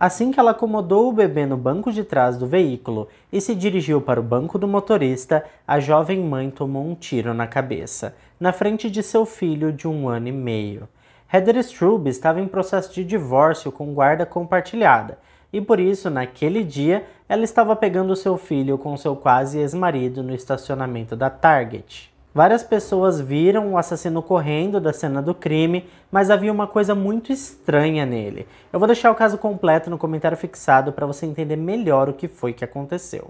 Assim que ela acomodou o bebê no banco de trás do veículo e se dirigiu para o banco do motorista, a jovem mãe tomou um tiro na cabeça, na frente de seu filho de um ano e meio. Heather Strube estava em processo de divórcio com guarda compartilhada, e por isso, naquele dia, ela estava pegando seu filho com seu quase ex-marido no estacionamento da Target. Várias pessoas viram o assassino correndo da cena do crime, mas havia uma coisa muito estranha nele. Eu vou deixar o caso completo no comentário fixado para você entender melhor o que foi que aconteceu.